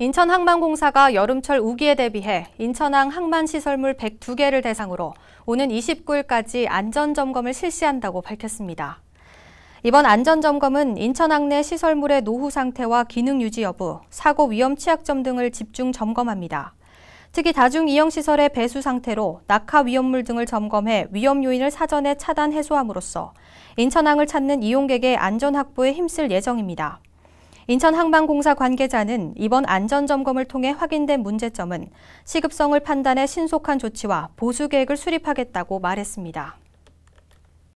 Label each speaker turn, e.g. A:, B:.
A: 인천항만공사가 여름철 우기에 대비해 인천항 항만시설물 102개를 대상으로 오는 29일까지 안전점검을 실시한다고 밝혔습니다. 이번 안전점검은 인천항 내 시설물의 노후 상태와 기능 유지 여부, 사고 위험 취약점 등을 집중 점검합니다. 특히 다중이용시설의 배수 상태로 낙하 위험물 등을 점검해 위험 요인을 사전에 차단 해소함으로써 인천항을 찾는 이용객의 안전 확보에 힘쓸 예정입니다. 인천항만공사 관계자는 이번 안전점검을 통해 확인된 문제점은 시급성을 판단해 신속한 조치와 보수 계획을 수립하겠다고 말했습니다.